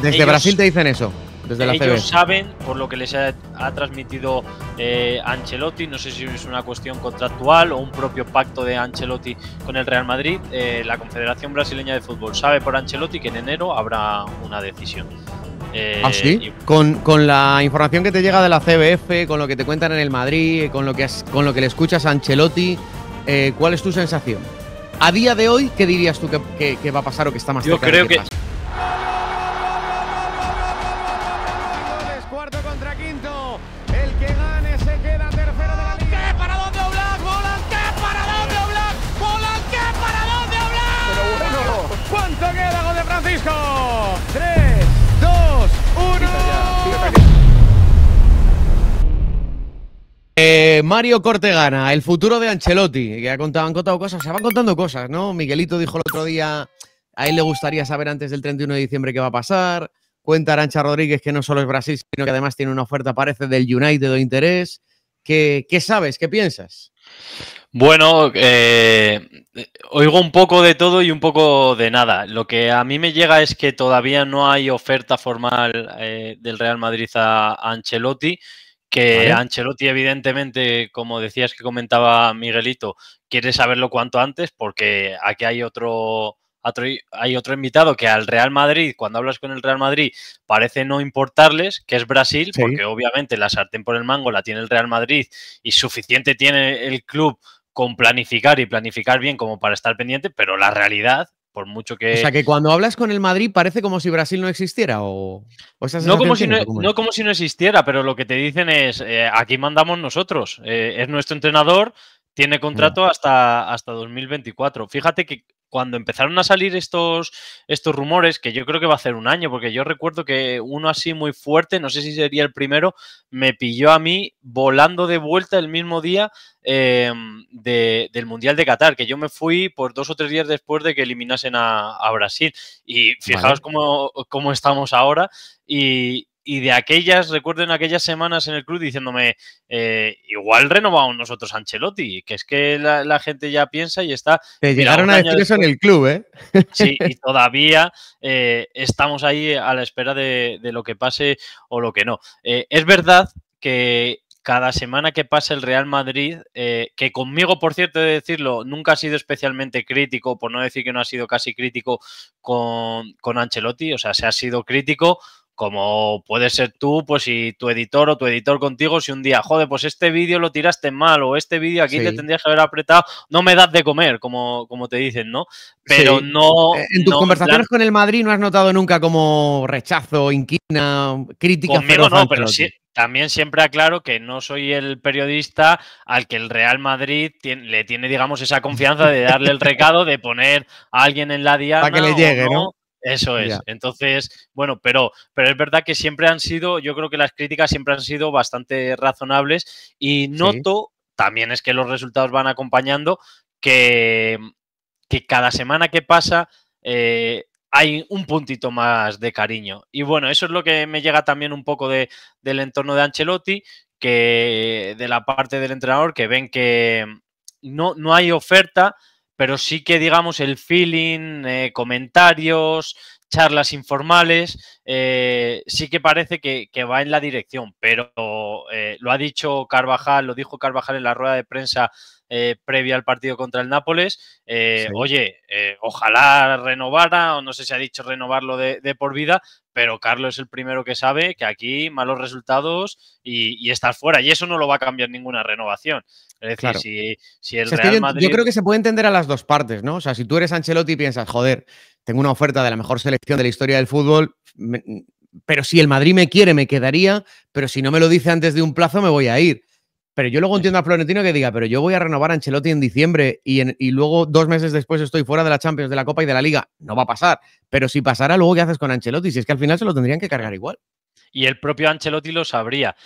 Desde Brasil te dicen eso. Desde la ellos saben, por lo que les ha, transmitido eh, Ancelotti, no sé si es una cuestión contractual o un propio pacto de Ancelotti con el Real Madrid, eh, la Confederación Brasileña de Fútbol sabe por Ancelotti que en enero habrá una decisión. Eh, ¿Ah, sí? Con, la información que te llega de la CBF, con lo que te cuentan en el Madrid, con lo que, con lo que le escuchas a Ancelotti, ¿cuál es tu sensación? A día de hoy, ¿qué dirías tú que, va a pasar o que está más Yo creo que Francisco. 3, 2, 1. Mario Cortegana, el futuro de Ancelotti, que ha contado, han contado cosas, se van contando cosas, ¿no? Miguelito dijo el otro día, a él le gustaría saber antes del 31 de diciembre qué va a pasar. Cuenta Arancha Rodríguez que no solo es Brasil, sino que además tiene una oferta, parece, del United de interés. qué sabes? ¿Qué piensas? Bueno, eh, oigo un poco de todo y un poco de nada. Lo que a mí me llega es que todavía no hay oferta formal eh, del Real Madrid a Ancelotti, que Ancelotti evidentemente, como decías que comentaba Miguelito, quiere saberlo cuanto antes porque aquí hay otro hay otro invitado que al Real Madrid, cuando hablas con el Real Madrid, parece no importarles, que es Brasil, porque obviamente la sartén por el mango la tiene el Real Madrid y suficiente tiene el club con planificar y planificar bien como para estar pendiente, pero la realidad por mucho que... O sea, que cuando hablas con el Madrid parece como si Brasil no existiera o... o no, como si no, como si no, existiera, pero lo que te dicen es, eh, aquí mandamos nosotros, eh, es nuestro entrenador, tiene mm. contrato hasta, hasta 2024. Fíjate que cuando empezaron a salir estos, estos rumores, que yo creo que va a hacer un año, porque yo recuerdo que uno así muy fuerte, no sé si sería el primero, me pilló a mí volando de vuelta el mismo día em, del Mundial de Qatar, que yo me fui por dos o tres días después de que eliminasen a, Brasil. Y fijaos cómo, cómo, estamos ahora. Y, y de aquellas, recuerden aquellas semanas en el club diciéndome, eh, igual renovamos nosotros Ancelotti, que es que la, gente ya piensa y está... Te llegaron a decir eso en el club, ¿eh? Sí, y todavía eh, estamos ahí a la espera de, lo que pase o lo que no. Eh, es verdad que cada semana que pasa el Real Madrid, que conmigo, por cierto, he de decirlo, nunca ha sido especialmente crítico, por no decir que no ha sido casi crítico con, con Ancelotti, o sea, se ha sido crítico como puede ser tú, pues si tu editor o tu editor contigo, si un día, joder, pues este vídeo lo tiraste mal o este vídeo aquí te tendrías que haber apretado, no me das de comer, como, como te dicen, ¿no? Pero eh, no... En tus conversaciones con el Madrid no has notado nunca como rechazo, inquina, crítica. Conmigo no, pero sí, también siempre aclaro que no soy el periodista al que el Real Madrid le tiene, digamos, esa confianza de darle el recado, de poner a alguien en la diana. Para que le llegue, ¿no? Eso es. Entonces, bueno, pero, pero es verdad que siempre han sido, yo creo que las críticas siempre han sido bastante razonables y noto, también es que los resultados van acompañando, que, que cada semana que pasa eh, hay un puntito más de cariño. Y bueno, eso es lo que me llega también un poco del entorno de Ancelotti, que de la parte del entrenador, que ven que no, no hay oferta pero sí que, digamos, el feeling, eh, comentarios, charlas informales, eh, sí que parece que, va en la dirección, pero eh, lo ha dicho Carvajal, lo dijo Carvajal en la rueda de prensa previa al partido contra el Nápoles, oye, ojalá renovara, o no sé si ha dicho renovarlo de, de por vida, pero Carlos es el primero que sabe que aquí malos resultados y, y estar fuera. Y eso no lo va a cambiar ninguna renovación. Es decir, si, el Real yo, Madrid... yo, creo que se puede entender a las dos partes, ¿no? O sea, si tú eres Ancelotti y piensas, joder, tengo una oferta de la mejor selección de la historia del fútbol, pero si el Madrid me quiere, me quedaría, pero si no me lo dice antes de un plazo, me voy a ir. Pero yo luego entiendo a Florentino que diga, pero yo voy a renovar a Ancelotti en diciembre y, luego dos meses después estoy fuera de la Champions, de la Copa y de la Liga. No va a pasar. Pero si pasara, luego ¿qué haces con Ancelotti? Si es que al final se lo tendrían que cargar igual. Y el propio Ancelotti lo sabría.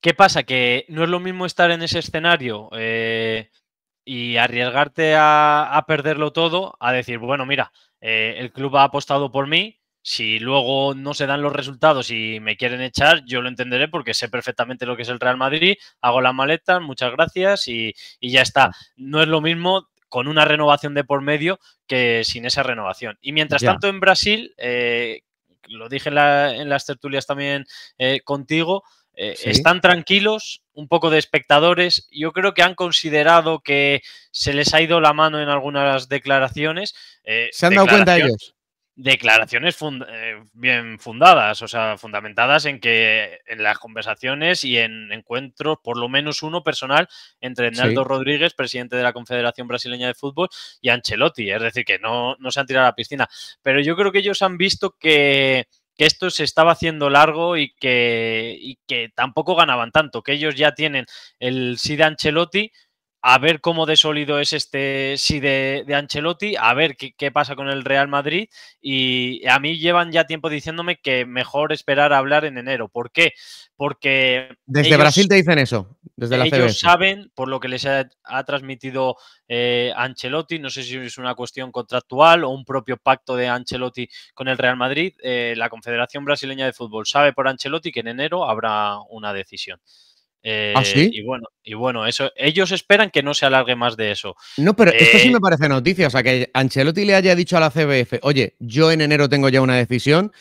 ¿Qué pasa? Que no es lo mismo estar en ese escenario eh, y arriesgarte a, perderlo todo, a decir, bueno, mira, eh, el club ha apostado por mí, si luego no se dan los resultados y me quieren echar, yo lo entenderé porque sé perfectamente lo que es el Real Madrid, hago la maleta, muchas gracias y, ya está. No es lo mismo con una renovación de por medio que sin esa renovación. Y mientras tanto en Brasil, eh, lo dije en, las tertulias también eh, contigo, eh, están tranquilos, un poco de espectadores. Yo creo que han considerado que se les ha ido la mano en algunas declaraciones. se han dado cuenta ellos declaraciones eh, bien fundadas, o sea, fundamentadas en que en las conversaciones y en encuentros, por lo menos uno personal, entre Naldo Rodríguez, presidente de la Confederación Brasileña de Fútbol, y Ancelotti. Es decir, que no, no se han tirado a la piscina. Pero yo creo que ellos han visto que, esto se estaba haciendo largo y que, y que tampoco ganaban tanto, que ellos ya tienen el sí de Ancelotti, a ver cómo de sólido es este sí de, Ancelotti, a ver qué, pasa con el Real Madrid. Y a mí llevan ya tiempo diciéndome que mejor esperar a hablar en enero. ¿Por qué? Porque. Desde Brasil te dicen eso. Desde la ellos saben, por lo que les ha, transmitido eh, Ancelotti, no sé si es una cuestión contractual o un propio pacto de Ancelotti con el Real Madrid, eh, la Confederación Brasileña de Fútbol sabe por Ancelotti que en enero habrá una decisión. ¿Ah, eh, y bueno, y bueno eso, ellos esperan que no se alargue más de eso. No, pero esto sí eh me parece noticia. O sea, que Ancelotti le haya dicho a la CBF, oye, yo en enero tengo ya una decisión,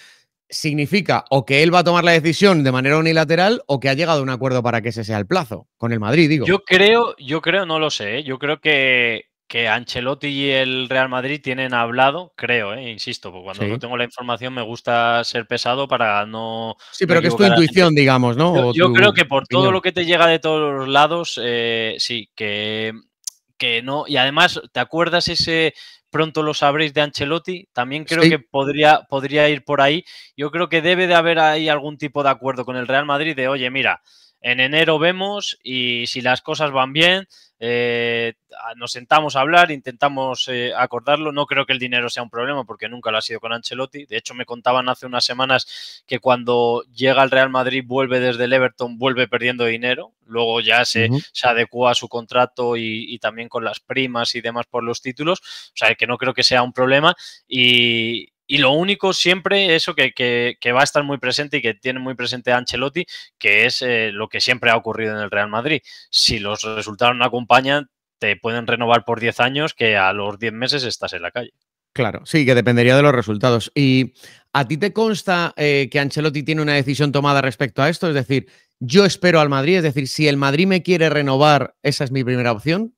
significa o que él va a tomar la decisión de manera unilateral o que ha llegado a un acuerdo para que ese sea el plazo, con el Madrid, digo. Yo creo, yo creo, no lo sé, ¿eh? yo creo que que Ancelotti y el Real Madrid tienen hablado, creo, ¿eh? insisto, porque cuando no tengo la información me gusta ser pesado para no... Sí, pero que es tu intuición, digamos, ¿no? Yo, creo que por todo lo que te llega de todos los lados, eh, sí, que, que no... Y además, ¿te acuerdas ese pronto lo sabréis de Ancelotti. También creo que podría, podría ir por ahí. Yo creo que debe de haber ahí algún tipo de acuerdo con el Real Madrid de, oye, mira, en enero vemos y si las cosas van bien, eh, nos sentamos a hablar, intentamos eh, acordarlo. No creo que el dinero sea un problema porque nunca lo ha sido con Ancelotti. De hecho, me contaban hace unas semanas que cuando llega al Real Madrid, vuelve desde el Everton, vuelve perdiendo dinero. Luego ya se, adecua a su contrato y, y, también con las primas y demás por los títulos. O sea, que no creo que sea un problema. Y, y lo único siempre, eso que, va a estar muy presente y que tiene muy presente a Ancelotti, que es eh, lo que siempre ha ocurrido en el Real Madrid. Si los resultados no acompañan, te pueden renovar por 10 años, que a los 10 meses estás en la calle. Claro, sí, que dependería de los resultados. ¿Y a ti te consta eh, que Ancelotti tiene una decisión tomada respecto a esto? Es decir, yo espero al Madrid, es decir, si el Madrid me quiere renovar, esa es mi primera opción.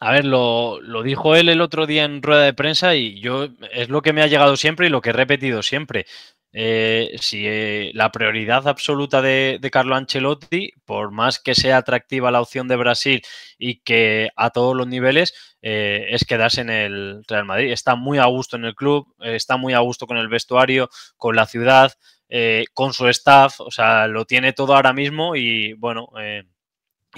A ver, lo, dijo él el otro día en rueda de prensa y yo es lo que me ha llegado siempre y lo que he repetido siempre. Eh, si eh, la prioridad absoluta de, Carlo Ancelotti, por más que sea atractiva la opción de Brasil y que a todos los niveles, eh, es quedarse en el Real Madrid. Está muy a gusto en el club, está muy a gusto con el vestuario, con la ciudad, con su staff, o sea, lo tiene todo ahora mismo y bueno.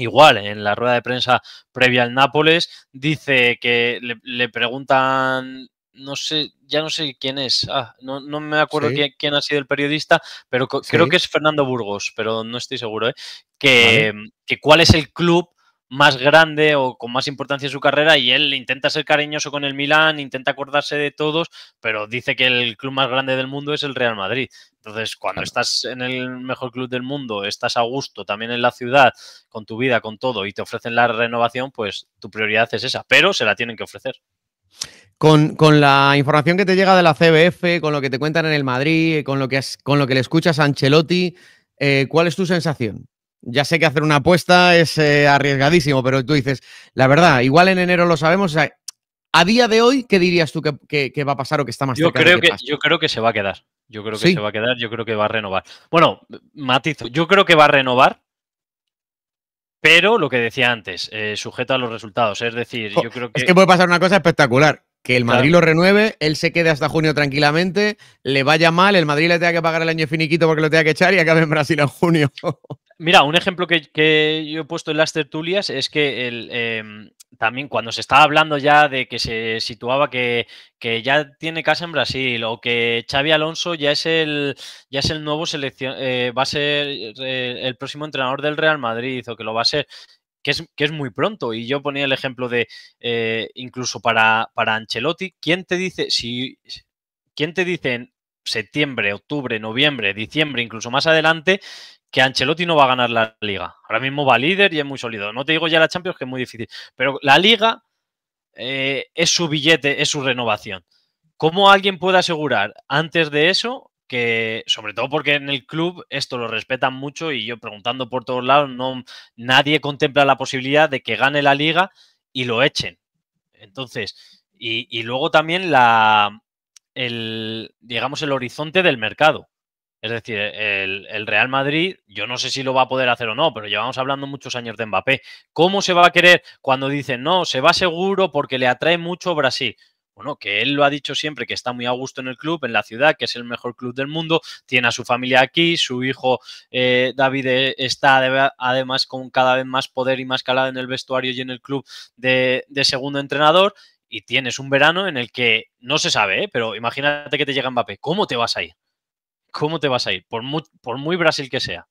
Igual, en la rueda de prensa previa al Nápoles, dice que le, preguntan no sé, ya no sé quién es. Ah, no, no, me acuerdo quién, ha sido el periodista, pero creo que es Fernando Burgos, pero no estoy seguro, ¿eh? que, que, cuál es el club más grande o con más importancia en su carrera y él intenta ser cariñoso con el Milán, intenta acordarse de todos, pero dice que el club más grande del mundo es el Real Madrid. Entonces, cuando estás en el mejor club del mundo, estás a gusto también en la ciudad, con tu vida, con todo, y te ofrecen la renovación, pues tu prioridad es esa, pero se la tienen que ofrecer. Con, la información que te llega de la CBF, con lo que te cuentan en el Madrid, con lo que, con lo que le escuchas a Ancelotti, eh, ¿cuál es tu sensación? ya sé que hacer una apuesta es eh, arriesgadísimo, pero tú dices, la verdad, igual en enero lo sabemos. O sea, a día de hoy, ¿qué dirías tú que, va a pasar o que está más yo creo que, Yo creo que se va a quedar. Yo creo que se va a quedar, yo creo que va a renovar. Bueno, matizo, yo creo que va a renovar, pero lo que decía antes, sujeto eh, sujeta a los resultados. Es decir, yo creo que. Es que puede pasar una cosa espectacular. Que el Madrid lo renueve, él se quede hasta junio tranquilamente, le vaya mal, el Madrid le tenga que pagar el año finiquito porque lo tenga que echar y acabe en Brasil en junio. Mira, un ejemplo que, yo he puesto en las tertulias es que em, también cuando se estaba hablando ya de que se situaba que, ya tiene casa en Brasil o que Xavi Alonso ya es el, ya es el nuevo selección, eh, va a ser eh, el próximo entrenador del Real Madrid o que lo va a ser que es, que es muy pronto. Y yo ponía el ejemplo de, eh, incluso para, para Ancelotti, ¿quién te dice, si, quién te dice en septiembre, octubre, noviembre, diciembre, incluso más adelante, que Ancelotti no va a ganar la liga? Ahora mismo va líder y es muy sólido. No te digo ya la Champions, que es muy difícil, pero la liga eh, es su billete, es su renovación. ¿Cómo alguien puede asegurar antes de eso que sobre todo porque en el club esto lo respetan mucho y yo preguntando por todos lados, no, nadie contempla la posibilidad de que gane la liga y lo echen. Entonces, y, luego también la, el, digamos, el horizonte del mercado. Es decir, el, el, Real Madrid, yo no sé si lo va a poder hacer o no, pero llevamos hablando muchos años de Mbappé. ¿Cómo se va a querer cuando dicen, no, se va seguro porque le atrae mucho Brasil? bueno, que él lo ha dicho siempre, que está muy a gusto en el club, en la ciudad, que es el mejor club del mundo, tiene a su familia aquí, su hijo eh, David eh, está además con cada vez más poder y más calado en el vestuario y en el club de, segundo entrenador, y tienes un verano en el que no se sabe, ¿eh? pero imagínate que te llega Mbappé, ¿cómo te vas a ir? ¿Cómo te vas a ir? por muy Brasil que sea.